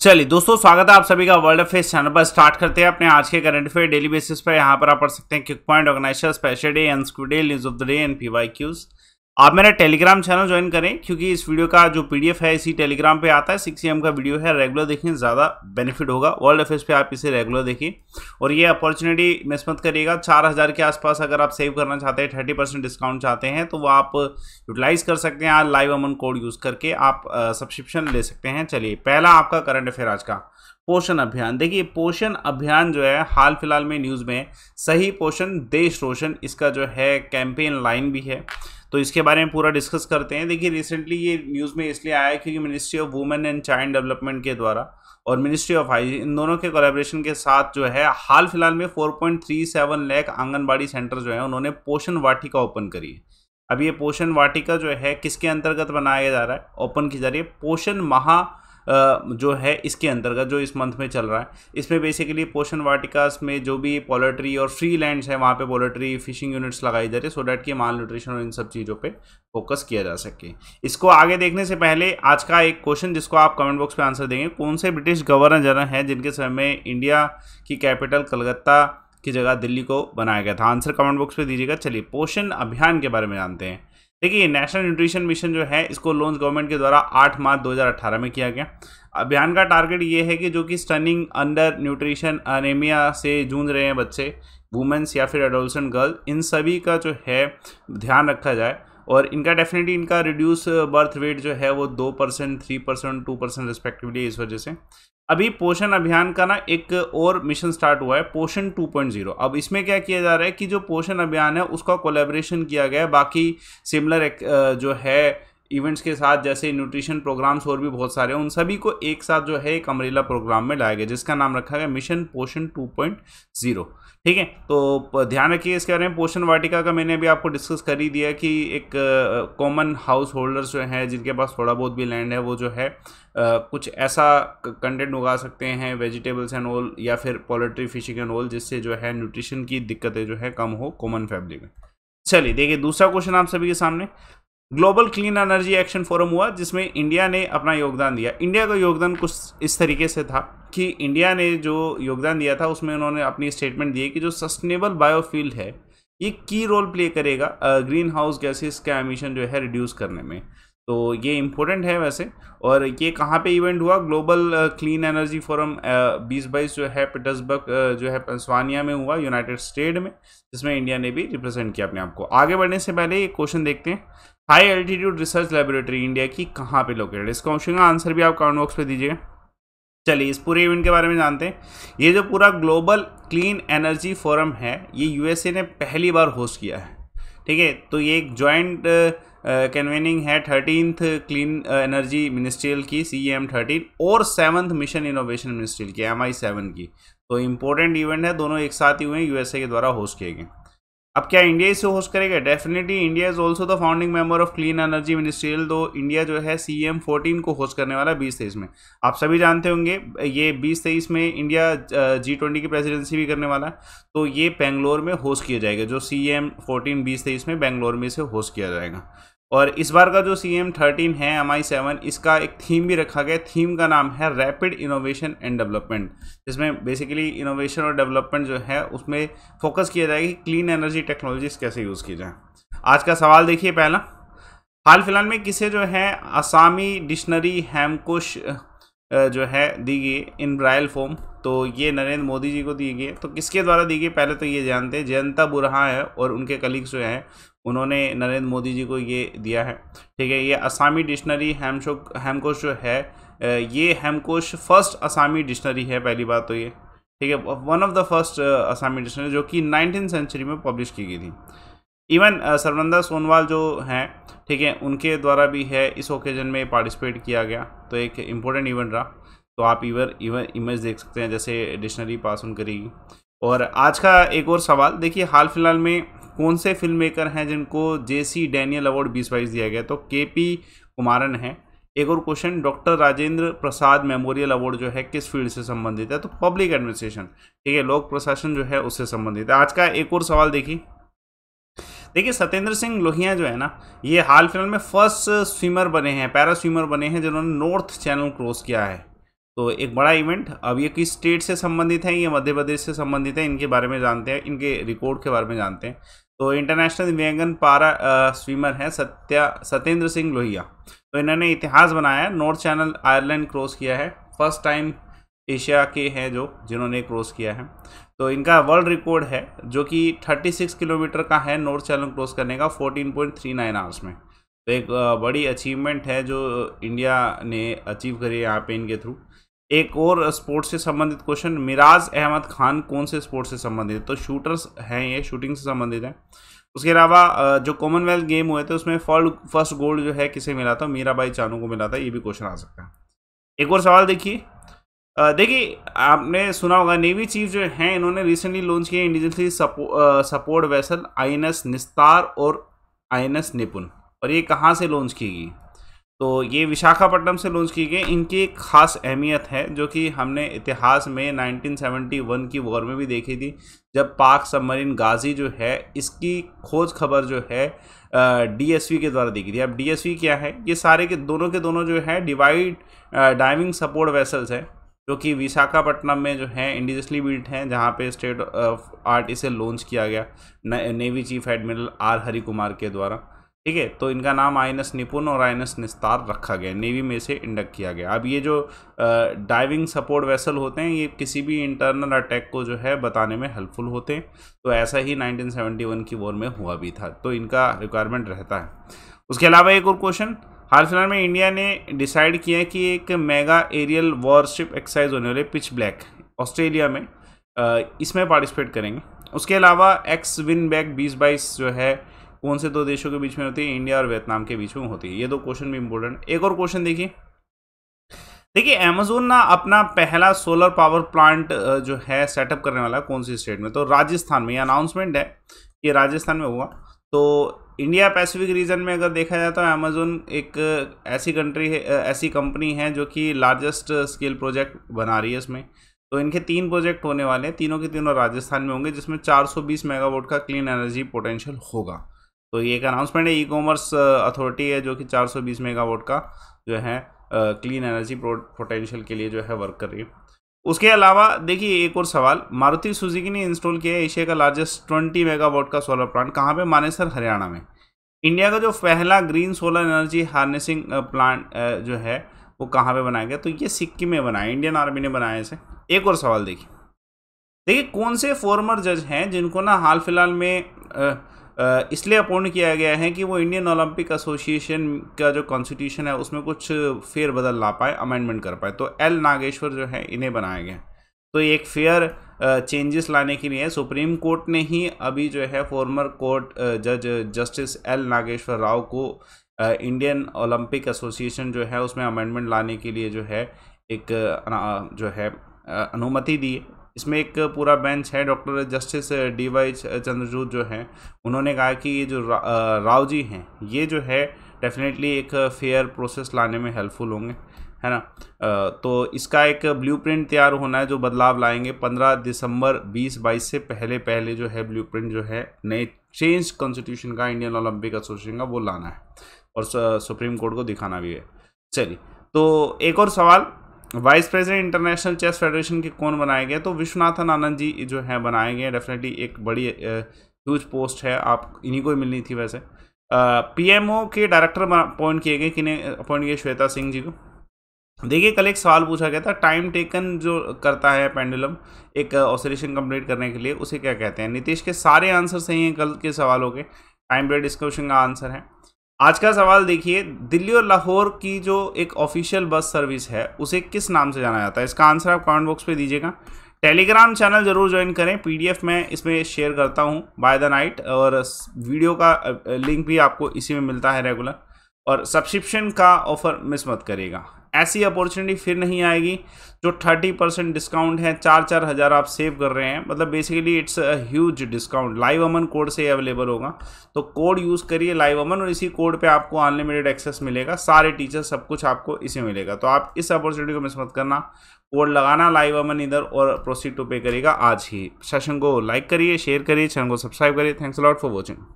चलिए दोस्तों स्वागत है आप सभी का वर्ल्ड अफेयर चैनल पर स्टार्ट करते हैं अपने आज के करंट अफेयर डेली बेसिस पर यहाँ पर आप पढ़ सकते हैं quick point organiser special day and school day news of the day and P Y Qs आप मेरा टेलीग्राम चैनल ज्वाइन करें क्योंकि इस वीडियो का जो पीडीएफ है इसी टेलीग्राम पे आता है सिक्स एम का वीडियो है रेगुलर देखें ज़्यादा बेनिफिट होगा वर्ल्ड अफेयर्स पे आप इसे रेगुलर देखें और ये अपॉर्चुनिटी मिस मत करिएगा चार हज़ार के आसपास अगर आप सेव करना चाहते हैं थर्टी परसेंट डिस्काउंट चाहते हैं तो वो आप यूटिलाइज़ कर सकते हैं आज लाइव अमन कोड यूज़ करके आप सब्सक्रिप्शन ले सकते हैं चलिए पहला आपका करंट अफेयर आज का पोषण अभियान देखिए पोषण अभियान जो है हाल फिलहाल में न्यूज़ में सही पोषण देश रोशन इसका जो है कैंपेन लाइन भी है तो इसके बारे में पूरा डिस्कस करते हैं देखिए रिसेंटली ये न्यूज़ में इसलिए आया क्योंकि ministry of women and child development के द्वारा और मिनिस्ट्री ऑफ हाई इन दोनों के कोलेब्रेशन के साथ जो है हाल फिलहाल में 4.37 लैख आंगनबाड़ी सेंटर जो है उन्होंने पोषण वाटिका ओपन करी है अब ये पोषण वाटिका जो है किसके अंतर्गत बनाया जा रहा है ओपन की जा रही है पोषण महा जो है इसके अंतर्गत जो इस मंथ में चल रहा है इसमें बेसिकली पोषण वाटिकास में जो भी पोलट्री और फ्री लैंड्स है वहाँ पे पोल्ट्री फिशिंग यूनिट्स लगाई जा रही है सो डैट कि माल न्यूट्रिशन और इन सब चीज़ों पे फोकस किया जा सके इसको आगे देखने से पहले आज का एक क्वेश्चन जिसको आप कमेंट बॉक्स पर आंसर देंगे कौन से ब्रिटिश गवर्नर जनरल हैं जिनके समय में इंडिया की कैपिटल कलकत्ता की जगह दिल्ली को बनाया गया था आंसर कमेंट बॉक्स पर दीजिएगा चलिए पोषण अभियान के बारे में जानते हैं देखिए नेशनल न्यूट्रिशन मिशन जो है इसको लॉन्च गवर्नमेंट के द्वारा 8 मार्च 2018 में किया गया अभियान का टारगेट ये है कि जो कि स्टनिंग अंडर न्यूट्रिशन अनेमिया से जूझ रहे हैं बच्चे वुमेंस या फिर एडोल्सन गर्ल इन सभी का जो है ध्यान रखा जाए और इनका डेफिनेटली इनका रिड्यूस बर्थ रेट जो है वो दो percent three percent two percent respectively इस वजह से अभी पोषण अभियान का ना एक और मिशन स्टार्ट हुआ है पोषण 2.0 अब इसमें क्या किया जा रहा है कि जो पोषण अभियान है उसका कोलेब्रेशन किया गया है बाकी सिमिलर uh, जो है इवेंट्स के साथ जैसे न्यूट्रिशन प्रोग्राम्स और भी बहुत सारे हैं उन सभी को एक साथ जो है एक अमरेला प्रोग्राम में लाया गया जिसका नाम रखा गया मिशन पोषण 2.0 ठीक है तो ध्यान रखिए इसके बारे में पोषण वाटिका का मैंने अभी आपको डिस्कस कर ही दिया कि एक कॉमन हाउस होल्डर्स जो हैं जिनके पास थोड़ा बहुत भी लैंड है वो जो है आ, कुछ ऐसा कंटेंट उगा सकते हैं वेजिटेबल्स एंड ऑल या फिर पोल्ट्री फिशिंग एंड ऑल जिससे जो है न्यूट्रिशन की दिक्कतें जो है कम हो कॉमन फैमिली में चलिए देखिए दूसरा क्वेश्चन आप सभी के सामने global clean energy action forum हुआ जिसमें इंडिया ने अपना योगदान दिया इंडिया का योगदान कुछ इस तरीके से था कि इंडिया ने जो योगदान दिया था उसमें उन्होंने अपनी स्टेटमेंट दी कि जो सस्टेनेबल बायोफील्ड है ये की रोल प्ले करेगा ग्रीन हाउस गैसेस का एमिशन जो है रिड्यूस करने में तो ये इम्पोर्टेंट है वैसे और ये कहाँ पे इवेंट हुआ ग्लोबल क्लीन एनर्जी फोरम बीस बाईस जो है पिटर्सबर्ग जो है पेंसवानिया में हुआ यूनाइटेड स्टेट में जिसमें इंडिया ने भी रिप्रेजेंट किया अपने आप को आगे बढ़ने से पहले एक क्वेश्चन देखते हैं high altitude research laboratory India की कहाँ पे लोकेटेड इसका ऑप्शन का आंसर भी आप कमेंट बॉक्स पे दीजिए चलिए इस पूरे इवेंट के बारे में जानते हैं ये जो पूरा ग्लोबल क्लीन एनर्जी फोरम है ये यूएसए ने पहली बार होस्ट किया है ठीक है तो ये एक ज्वाइंट कन्वेनिंग है थर्टीनथ क्लीन एनर्जी मिनिस्ट्रियल की सी एम थर्टीन और सेवन्थ मिशन इनोवेशन मिनिस्ट्रियल की एम आई सेवन की तो इम्पोर्टेंट इवेंट है दोनों एक साथ ही हुए यूएसए के द्वारा होस्ट किए गए अब क्या इंडिया इसे होस्ट करेगा definitely India is also the founding member of clean energy ministerial दो इंडिया जो है सी एम फोर्टीन को होस्ट करने वाला बीस तेईस में आप सभी जानते होंगे ये बीस तेईस में इंडिया जी ट्वेंटी की प्रेसिडेंसी भी करने वाला तो ये बेंगलोर में होस्ट किया जाएगा जो सी एम फोर्टीन बीस तेईस में बेंगलोर में इसे होस्ट किया जाएगा और इस बार का जो सी एम थर्टीन है एम आई सेवन इसका एक थीम भी रखा गया थीम का नाम है रैपिड इनोवेशन एंड डेवलपमेंट जिसमें बेसिकली इनोवेशन और डेवलपमेंट जो है उसमें फोकस किया जाएगा कि क्लीन एनर्जी टेक्नोलॉजीज कैसे यूज़ की जाए आज का सवाल देखिए पहला हाल फिलहाल में किसे जो है असामी डिक्शनरी हेमकुश जो है दी गई इन ब्रायल फॉर्म तो ये नरेंद्र मोदी जी को दी गई तो किसके द्वारा दी गई पहले तो ये जानते हैं जयंता बुरहा है और उनके कलीग्स जो हैं उन्होंने नरेंद्र मोदी जी को ये दिया है ठीक है ये असामी डिक्शनरी हेमशो हेमकोश जो है ये हेमकोश फर्स्ट असामी डिक्शनरी है पहली बात तो ये ठीक है one of the first Assamese dictionary जो कि नाइनटीन सेंचुरी में पब्लिश की गई थी इवन सर्वनंदा सोनवाल जो हैं ठीक है उनके द्वारा भी है इस ओकेजन में पार्टिसिपेट किया गया तो एक इम्पोर्टेंट इवेंट रहा तो आप इवर इवन इमेज देख सकते हैं जैसे डिक्शनरी पास ऑन करेगी और आज का एक और सवाल देखिए हाल फिलहाल में कौन से फिल्म मेकर हैं जिनको जे सी डैनियल अवार्ड बीस बाईस दिया गया तो के पी कुमारन है एक और question doctor Rajendra Prasad memorial award जो है किस फील्ड से संबंधित है तो पब्लिक एडमिनिस्ट्रेशन ठीक है लोक प्रशासन जो है उससे संबंधित है आज का एक और सवाल देखिए देखिए सत्येंद्र सिंह लोहिया जो है ना ये हाल फिलहाल में फर्स्ट स्विमर बने हैं पैरा स्विमर बने हैं जिन्होंने नॉर्थ चैनल क्रॉस किया है तो एक बड़ा इवेंट अब ये किस स्टेट से संबंधित है ये मध्य प्रदेश से संबंधित है इनके बारे में जानते हैं इनके रिकॉर्ड के बारे में जानते हैं तो इंटरनेशनल दिव्यांगन पारा स्विमर हैं सत्या सत्येंद्र सिंह लोहिया तो इन्होंने इतिहास बनाया नॉर्थ चैनल आयरलैंड क्रॉस किया है फर्स्ट टाइम एशिया के हैं जो जिन्होंने क्रॉस किया है तो इनका वर्ल्ड रिकॉर्ड है जो कि 36 किलोमीटर का है नॉर्थ चैनल क्रॉस करने का 14.39 आवर्स में तो एक बड़ी अचीवमेंट है जो इंडिया ने अचीव करी है यहाँ पे इनके थ्रू एक और स्पोर्ट्स से संबंधित क्वेश्चन मिराज अहमद खान कौन से स्पोर्ट्स से संबंधित तो शूटर्स हैं ये शूटिंग से संबंधित हैं उसके अलावा जो कॉमनवेल्थ गेम हुए थे उसमें फर्स्ट गोल्ड जो है किसे मिला था मीराबाई चानू को मिला था ये भी क्वेश्चन आ सकता है एक और सवाल देखिए देखिए आपने सुना होगा नेवी चीफ जो हैं इन्होंने रिसेंटली लॉन्च किए इंडिजनसली सपो, support vessel I N S Nistar और आई एन एस निपुण और ये कहाँ से लॉन्च की गई तो ये विशाखापट्टनम से लॉन्च की गई इनकी एक खास अहमियत है जो कि हमने इतिहास में 1971 की वॉर में भी देखी थी जब पाक सबमरीन गाजी जो है इसकी खोज खबर जो है डीएसवी के द्वारा देखी थी अब डीएसवी क्या है ये सारे के दोनों के दोनों जो है डिवाइड डाइविंग सपोर्ट वेसल्स हैं जो कि विशाखापट्टनम में जो है इंडिजियसली बिल्ट हैं जहाँ पे स्टेट ऑफ आर्ट इसे लॉन्च किया गया navy chief admiral R Hari Kumar के द्वारा ठीक है तो इनका नाम आई निपुण और आई निस्तार रखा गया नेवी में से इंडक्ट किया गया अब ये जो डाइविंग सपोर्ट वेसल होते हैं ये किसी भी इंटरनल अटैक को जो है बताने में हेल्पफुल होते हैं तो ऐसा ही 1971 की वॉर में हुआ भी था तो इनका रिक्वायरमेंट रहता है उसके अलावा एक और क्वेश्चन हाल फिलहाल में इंडिया ने डिसाइड किया कि एक मेगा एरियल वॉरशिप एक्सरसाइज होने वाले पिच ब्लैक ऑस्ट्रेलिया में इसमें पार्टिसिपेट करेंगे उसके अलावा एक्स विन बैक बीस बाईस जो है कौन से दो देशों के बीच में होती है इंडिया और वियतनाम के बीच में होती है ये दो क्वेश्चन भी इंपॉर्टेंट एक और क्वेश्चन देखिए देखिए अमेजोन ना अपना पहला सोलर पावर प्लांट जो है सेटअप करने वाला कौन सी स्टेट में तो राजस्थान में ये अनाउंसमेंट है कि राजस्थान में हुआ तो इंडिया पैसिफिक रीजन में अगर देखा जाए तो अमेजोन एक ऐसी कंट्री है ऐसी कंपनी है जो कि लार्जेस्ट स्केल प्रोजेक्ट बना रही है इसमें तो इनके तीन प्रोजेक्ट होने वाले हैं तीनों के तीनों राजस्थान में होंगे जिसमें 420 मेगावाट का क्लीन एनर्जी पोटेंशियल होगा तो ये एक अनाउंसमेंट है ई कॉमर्स अथॉरिटी है जो कि चार मेगावाट का जो है क्लीन एनर्जी पोटेंशियल के लिए जो है वर्क कर रही है उसके अलावा देखिए एक और सवाल मारुति सुजुकी ने इंस्टॉल किया है एशिया का लार्जेस्ट ट्वेंटी मेगावाट का सोलर प्लांट कहाँ पे मानेसर हरियाणा में इंडिया का जो पहला green solar energy harnessing plant जो है वो कहाँ पे बनाया गया तो ये सिक्किम में बनाया इंडियन आर्मी ने बनाया इसे एक और सवाल देखिए देखिए कौन से फॉर्मर जज हैं जिनको ना हाल फिलहाल में इसलिए अपॉइंट किया गया है कि वो इंडियन ओलंपिक एसोसिएशन का जो कॉन्स्टिट्यूशन है उसमें कुछ फेर बदल ला पाए अमेंडमेंट कर पाए तो एल नागेश्वर जो है इन्हें बनाया गया तो एक फेयर चेंजेस लाने के लिए सुप्रीम कोर्ट ने ही अभी जो है फॉर्मर कोर्ट जज जस्टिस एल नागेश्वर राव को इंडियन ओलंपिक एसोसिएशन जो है उसमें अमेंडमेंट लाने के लिए जो है एक जो है अनुमति दी इसमें एक पूरा बेंच है doctor justice D Y Chandrachud जो हैं उन्होंने कहा कि ये जो रा, राव जी हैं ये जो है डेफिनेटली एक फेयर प्रोसेस लाने में हेल्पफुल होंगे है ना तो इसका एक ब्लूप्रिंट तैयार होना है जो बदलाव लाएंगे पंद्रह दिसंबर बीस बाईस से पहले पहले जो है ब्लूप्रिंट जो है नए चेंज कॉन्स्टिट्यूशन का इंडियन ओलंपिक एसोसिएशन का वो लाना है और सुप्रीम कोर्ट को दिखाना भी है चलिए तो एक और सवाल vice president international chess federation के कौन बनाए गए तो विश्वनाथन आनंद जी जो हैं बनाए गए डेफिनेटली एक बड़ी ह्यूज पोस्ट है आप इन्हीं को ही मिलनी थी वैसे पीएमओ के डायरेक्टर अपॉइंट किए गए किन्हें अपॉइंट किए श्वेता सिंह जी को देखिए कल एक सवाल पूछा गया था टाइम टेकन जो करता है पेंडुलम एक ऑसोलेशन कंप्लीट करने के लिए उसे क्या कहते हैं नीतीश के सारे आंसर सही हैं कल के सवालों के टाइम पीरियड डिस्कशन का आंसर है आज का सवाल देखिए दिल्ली और लाहौर की जो एक ऑफिशियल बस सर्विस है उसे किस नाम से जाना जाता है इसका आंसर आप कमेंट बॉक्स पे दीजिएगा टेलीग्राम चैनल जरूर ज्वाइन करें पीडीएफ मैं इसमें शेयर करता हूं बाय द नाइट और वीडियो का लिंक भी आपको इसी में मिलता है रेगुलर और सब्सक्रिप्शन का ऑफर मिस मत करिएगा ऐसी अपॉर्चुनिटी फिर नहीं आएगी जो थर्टी परसेंट डिस्काउंट है चार चार हज़ार आप सेव कर रहे हैं मतलब basically it's a huge discount live Aman code से अवेलेबल होगा तो कोड यूज़ करिए लाइव अमन और इसी कोड पे आपको अनलिमिटेड एक्सेस मिलेगा सारे टीचर सब कुछ आपको इसे मिलेगा तो आप इस अपॉर्चुनिटी को मिस मत करना कोड लगाना लाइव अमन इधर और प्रोसीड टू पे करेगा आज ही सेशन को लाइक करिए शेयर करिए चैनल को सब्सक्राइब करिए थैंक्स लॉट फॉर वॉचिंग